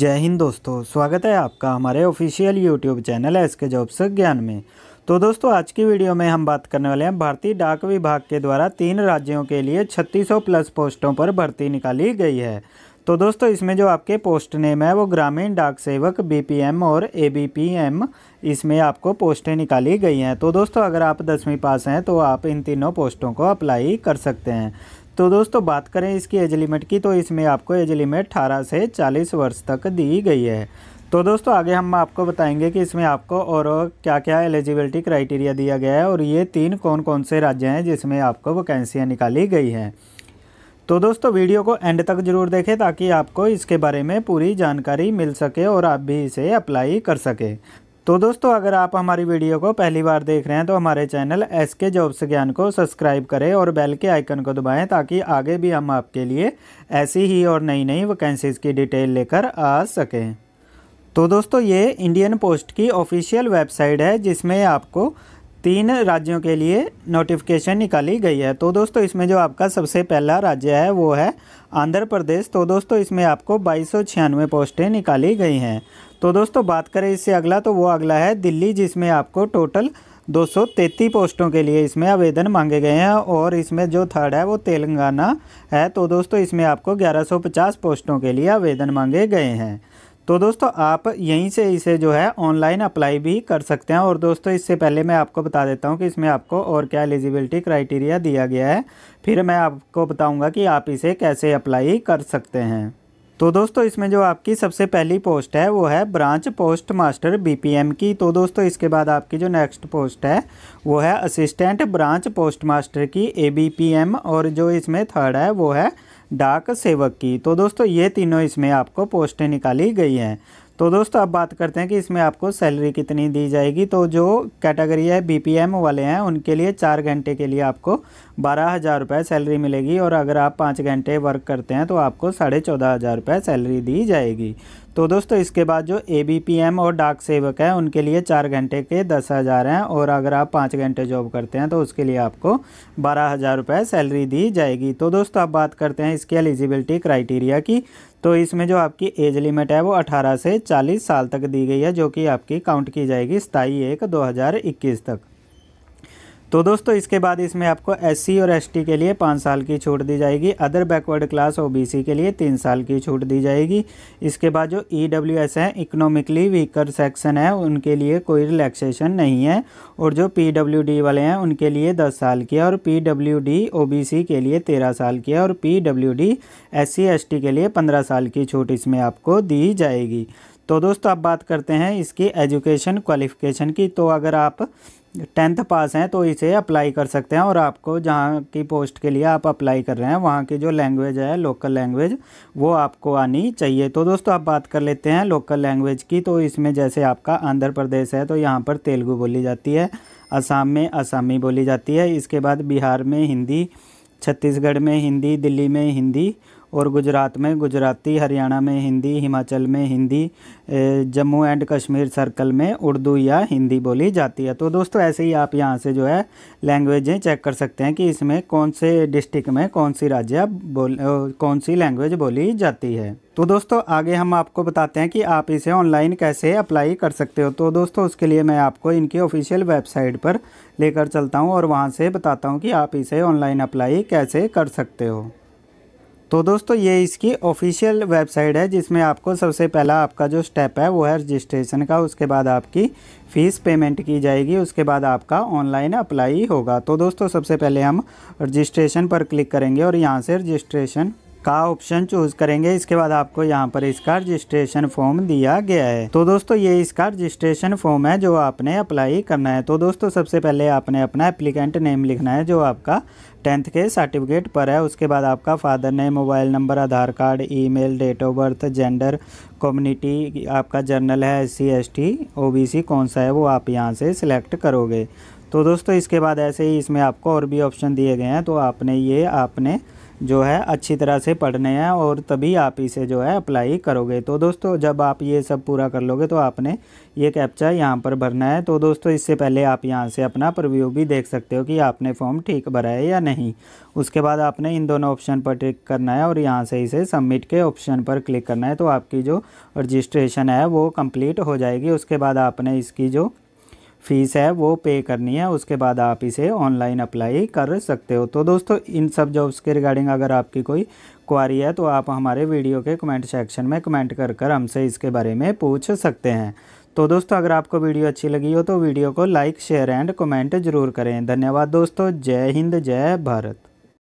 जय हिंद दोस्तों स्वागत है आपका हमारे ऑफिशियल यूट्यूब चैनल एस के से ज्ञान में तो दोस्तों आज की वीडियो में हम बात करने वाले हैं भारतीय डाक विभाग के द्वारा तीन राज्यों के लिए 3600 प्लस पोस्टों पर भर्ती निकाली गई है तो दोस्तों इसमें जो आपके पोस्ट नेम है वो ग्रामीण डाक सेवक बीपीएम और एबीपीएम इसमें आपको पोस्टें निकाली गई हैं तो दोस्तों अगर आप दसवीं पास हैं तो आप इन तीनों पोस्टों को अप्लाई कर सकते हैं तो दोस्तों बात करें इसकी एज लिमिट की तो इसमें आपको एज लिमिट अठारह से चालीस वर्ष तक दी गई है तो दोस्तों आगे हम आपको बताएंगे कि इसमें आपको और क्या क्या एलिजिबिलिटी क्राइटेरिया दिया गया है और ये तीन कौन कौन से राज्य हैं जिसमें आपको वैकेंसियाँ निकाली गई हैं तो दोस्तों वीडियो को एंड तक ज़रूर देखें ताकि आपको इसके बारे में पूरी जानकारी मिल सके और आप भी इसे अप्लाई कर सकें तो दोस्तों अगर आप हमारी वीडियो को पहली बार देख रहे हैं तो हमारे चैनल एस के जॉब्स ज्ञान को सब्सक्राइब करें और बेल के आइकन को दबाएं ताकि आगे भी हम आपके लिए ऐसी ही और नई नई वैकेंसीज़ की डिटेल लेकर आ सकें तो दोस्तों ये इंडियन पोस्ट की ऑफिशियल वेबसाइट है जिसमें आपको तीन राज्यों के लिए नोटिफिकेशन निकाली गई है तो दोस्तों इसमें जो आपका सबसे पहला राज्य है वो है आंध्र प्रदेश तो दोस्तों इसमें आपको बाईस पोस्टें निकाली गई हैं तो दोस्तों बात करें इससे अगला तो वो अगला है दिल्ली जिसमें आपको टोटल दो पोस्टों के लिए इसमें आवेदन मांगे गए हैं और इसमें जो थर्ड है वो तेलंगाना है तो दोस्तों इसमें आपको 1150 पोस्टों के लिए आवेदन मांगे गए हैं तो दोस्तों आप यहीं से इसे जो है ऑनलाइन अप्लाई भी कर सकते हैं और दोस्तों इससे पहले मैं आपको बता देता हूं कि इसमें आपको और क्या एलिजिबिलिटी क्राइटेरिया दिया गया है फिर मैं आपको बताऊँगा कि आप इसे कैसे अप्लाई कर सकते हैं तो दोस्तों इसमें जो आपकी सबसे पहली पोस्ट है वो है ब्रांच पोस्ट मास्टर बीपीएम की तो दोस्तों इसके बाद आपकी जो नेक्स्ट पोस्ट है वो है असिस्टेंट ब्रांच पोस्ट मास्टर की एबीपीएम और जो इसमें थर्ड है वो है डाक सेवक की तो दोस्तों ये तीनों इसमें आपको पोस्टें निकाली गई हैं तो दोस्तों अब बात करते हैं कि इसमें आपको सैलरी कितनी दी जाएगी तो जो कैटेगरी है बीपीएम वाले हैं उनके लिए चार घंटे के लिए आपको बारह हज़ार रुपये सैलरी मिलेगी और अगर आप पाँच घंटे वर्क करते हैं तो आपको साढ़े चौदह हज़ार रुपये सैलरी दी जाएगी तो दोस्तों इसके बाद जो ए बी पी एम और डाक सेवक हैं उनके लिए चार घंटे के दस हज़ार हैं और अगर आप पाँच घंटे जॉब करते हैं तो उसके लिए आपको बारह हज़ार रुपये सैलरी दी जाएगी तो दोस्तों आप बात करते हैं इसके एलिजिबिलिटी क्राइटेरिया की तो इसमें जो आपकी एज लिमिट है वो 18 से 40 साल तक दी गई है जो कि आपकी काउंट की जाएगी सताई एक 2021 तक तो दोस्तों इसके बाद इसमें आपको एस और एस के लिए पाँच साल की छूट दी जाएगी अदर बैकवर्ड क्लास ओ के लिए तीन साल की छूट दी जाएगी इसके बाद जो ई है इकोनॉमिकली वीकर सेक्शन है उनके लिए कोई रिलैक्सेशन नहीं है और जो पी वाले हैं उनके लिए दस साल की है और पी डब्ल्यू के लिए तेरह साल की है और पी डब्ल्यू डी के लिए पंद्रह साल की छूट इसमें आपको दी जाएगी तो दोस्तों अब बात करते हैं इसकी एजुकेशन क्वालिफ़िकेशन की तो अगर आप टेंथ पास हैं तो इसे अप्लाई कर सकते हैं और आपको जहाँ की पोस्ट के लिए आप अप्लाई कर रहे हैं वहाँ की जो लैंग्वेज है लोकल लैंग्वेज वो आपको आनी चाहिए तो दोस्तों आप बात कर लेते हैं लोकल लैंग्वेज की तो इसमें जैसे आपका आंध्र प्रदेश है तो यहाँ पर तेलुगु बोली जाती है असम में असामी बोली जाती है इसके बाद बिहार में हिंदी छत्तीसगढ़ में हिंदी दिल्ली में हिंदी और गुजरात में गुजराती हरियाणा में हिंदी हिमाचल में हिंदी जम्मू एंड कश्मीर सर्कल में उर्दू या हिंदी बोली जाती है तो दोस्तों ऐसे ही आप यहाँ से जो है लैंग्वेजें चेक कर सकते हैं कि इसमें कौन से डिस्ट्रिक्ट में कौन सी राज्य बोल कौन सी लैंग्वेज बोली जाती है तो दोस्तों आगे हम आपको बताते हैं कि आप इसे ऑनलाइन कैसे अप्लाई कर सकते हो तो दोस्तों उसके लिए मैं आपको इनकी ऑफिशियल वेबसाइट पर लेकर चलता हूं और वहां से बताता हूं कि आप इसे ऑनलाइन अप्लाई कैसे कर सकते हो तो दोस्तों ये इसकी ऑफिशियल वेबसाइट है जिसमें आपको सबसे पहला आपका जो स्टेप है वो है रजिस्ट्रेशन का उसके बाद आपकी फ़ीस पेमेंट की जाएगी उसके बाद आपका ऑनलाइन अप्लाई होगा तो दोस्तों सबसे पहले हम रजिस्ट्रेशन पर क्लिक करेंगे और यहाँ से रजिस्ट्रेशन का ऑप्शन चूज करेंगे इसके बाद आपको यहाँ पर इसका रजिस्ट्रेशन फॉर्म दिया गया है तो दोस्तों ये इसका रजिस्ट्रेशन फॉर्म है जो आपने अप्लाई करना है तो दोस्तों सबसे पहले आपने अपना एप्लीकेंट नेम लिखना है जो आपका टेंथ के सर्टिफिकेट पर है उसके बाद आपका father name mobile number Aadhaar card email date of birth gender community आपका जर्नल है S C S T O B C कौन सा है वो आप यहाँ से सिलेक्ट करोगे तो दोस्तों इसके बाद ऐसे ही इसमें आपको और भी ऑप्शन दिए गए हैं तो आपने ये आपने जो है अच्छी तरह से पढ़ने हैं और तभी आप इसे जो है अप्लाई करोगे तो दोस्तों जब आप ये सब पूरा कर लोगे तो आपने ये कैप्चा यहाँ पर भरना है तो दोस्तों इससे पहले आप यहाँ से अपना प्रव्यू भी देख सकते हो कि आपने फॉर्म ठीक भरा है या नहीं उसके बाद आपने इन दोनों ऑप्शन पर टिक करना है और यहाँ से इसे सबमिट के ऑप्शन पर क्लिक करना है तो आपकी जो रजिस्ट्रेशन है वो कम्प्लीट हो जाएगी उसके बाद आपने इसकी जो फ़ीस है वो पे करनी है उसके बाद आप इसे ऑनलाइन अप्लाई कर सकते हो तो दोस्तों इन सब जॉब्स के रिगार्डिंग अगर आपकी कोई क्वारी है तो आप हमारे वीडियो के कमेंट सेक्शन में कमेंट कर कर हमसे इसके बारे में पूछ सकते हैं तो दोस्तों अगर आपको वीडियो अच्छी लगी हो तो वीडियो को लाइक शेयर एंड कमेंट जरूर करें धन्यवाद दोस्तों जय हिंद जय भारत